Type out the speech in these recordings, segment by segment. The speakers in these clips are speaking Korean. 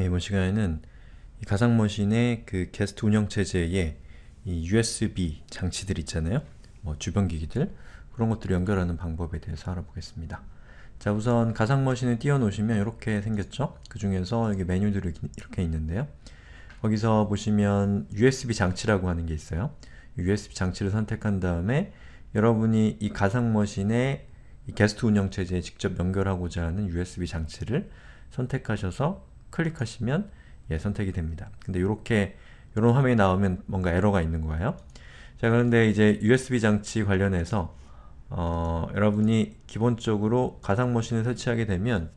예, 이번 시간에는 가상머신의 그 게스트 운영체제에 이 USB 장치들 있잖아요. 뭐 주변 기기들 그런 것들을 연결하는 방법에 대해서 알아보겠습니다. 자 우선 가상머신을 띄워놓으시면 이렇게 생겼죠? 그 중에서 여기 메뉴들이 이렇게 있는데요. 거기서 보시면 USB 장치라고 하는 게 있어요. USB 장치를 선택한 다음에 여러분이 이 가상머신의 이 게스트 운영체제에 직접 연결하고자 하는 USB 장치를 선택하셔서 클릭하시면 예, 선택이 됩니다. 근데 이렇게 이런 화면이 나오면 뭔가 에러가 있는 거예요. 자 그런데 이제 USB 장치 관련해서 어, 여러분이 기본적으로 가상머신을 설치하게 되면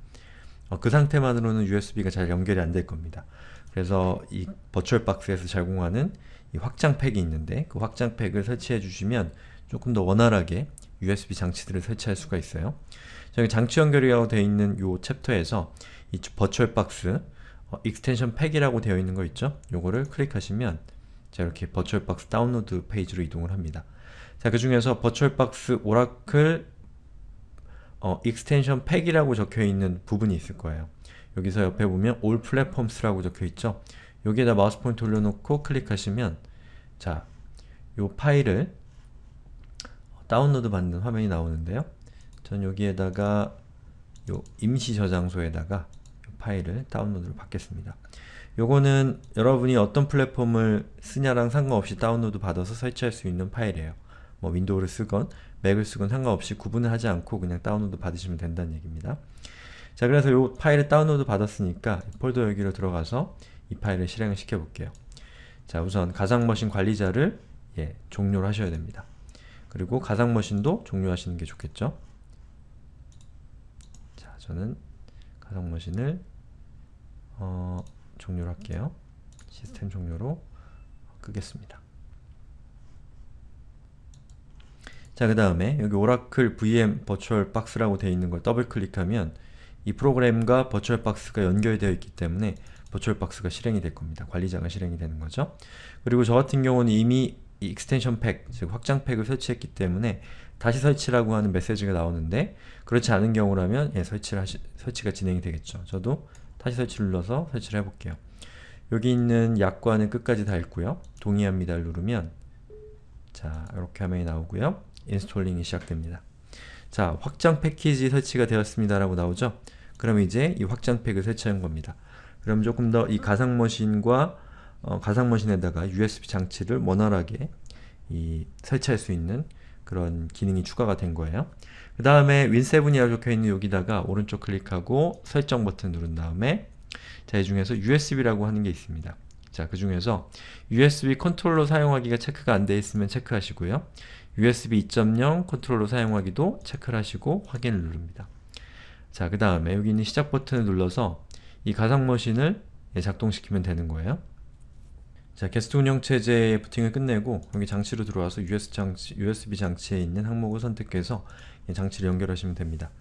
어, 그 상태만으로는 USB가 잘 연결이 안 될 겁니다. 그래서 이 버추얼박스에서 제공하는 이 확장팩이 있는데 그 확장팩을 설치해 주시면 조금 더 원활하게 USB 장치들을 설치할 수가 있어요. 저 장치 연결이라고 되어 있는 이 챕터에서 이 버추얼 박스 어, 익스텐션 팩이라고 되어 있는 거 있죠? 요거를 클릭하시면 자 이렇게 버추얼 박스 다운로드 페이지로 이동을 합니다. 자그 중에서 버추얼 박스 오라클 어, 익스텐션 팩이라고 적혀 있는 부분이 있을 거예요. 여기서 옆에 보면 all p l 라고 적혀 있죠? 여기에다 마우스 포인트 올려놓고 클릭하시면 자, 요 파일을 다운로드 받는 화면이 나오는데요. 전 여기에다가 요 임시 저장소에다가 파일을 다운로드를 받겠습니다. 요거는 여러분이 어떤 플랫폼을 쓰냐랑 상관없이 다운로드 받아서 설치할 수 있는 파일이에요. 뭐 윈도우를 쓰건 맥을 쓰건 상관없이 구분을 하지 않고 그냥 다운로드 받으시면 된다는 얘기입니다. 자 그래서 요 파일을 다운로드 받았으니까 폴더 여기로 들어가서 이 파일을 실행을 시켜볼게요. 자 우선 가상머신 관리자를 예, 종료를 하셔야 됩니다. 그리고 가상머신도 종료하시는 게 좋겠죠? 자 저는 가상머신을 어, 종료를 할게요. 시스템 종료로 끄겠습니다. 자, 그 다음에 여기 오라클 VM 버추얼 박스라고 되어 있는 걸 더블 클릭하면 이 프로그램과 버추얼 박스가 연결되어 있기 때문에 버추얼 박스가 실행이 될 겁니다. 관리자가 실행이 되는 거죠. 그리고 저 같은 경우는 이미 이 익스텐션 팩, 즉 확장 팩을 설치했기 때문에 다시 설치라고 하는 메시지가 나오는데 그렇지 않은 경우라면 예, 설치를 하시, 설치가 진행이 되겠죠. 저도 다시 설치를 눌러서 설치를 해볼게요. 여기 있는 약관은 끝까지 다 읽고요. 동의합니다 누르면 자 이렇게 화면이 나오고요. 인스톨링이 시작됩니다. 자 확장 패키지 설치가 되었습니다 라고 나오죠? 그럼 이제 이 확장팩을 설치한 겁니다. 그럼 조금 더 이 가상머신과 어, 가상머신에다가 USB 장치를 원활하게 이 설치할 수 있는 그런 기능이 추가가 된 거예요. 그 다음에 윈세븐이라고 적혀있는 여기다가 오른쪽 클릭하고 설정 버튼 누른 다음에 자, 이 중에서 USB라고 하는 게 있습니다. 자, 그 중에서 USB 컨트롤러 사용하기가 체크가 안 돼 있으면 체크하시고요. USB 2.0 컨트롤러 사용하기도 체크를 하시고 확인을 누릅니다. 자, 그 다음에 여기 있는 시작 버튼을 눌러서 이 가상머신을 예, 작동시키면 되는 거예요. 자, 게스트 운영 체제의 부팅을 끝내고 여기 장치로 들어와서 US 장치, USB 장치에 있는 항목을 선택해서 장치를 연결하시면 됩니다.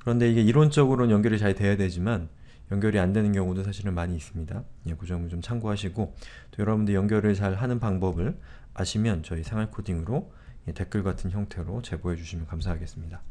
그런데 이게 이론적으로는 연결이 잘 돼야 되지만 연결이 안 되는 경우도 사실은 많이 있습니다. 예, 그 점을 좀 참고하시고 또 여러분들 연결을 잘 하는 방법을 아시면 저희 생활 코딩으로 예, 댓글 같은 형태로 제보해 주시면 감사하겠습니다.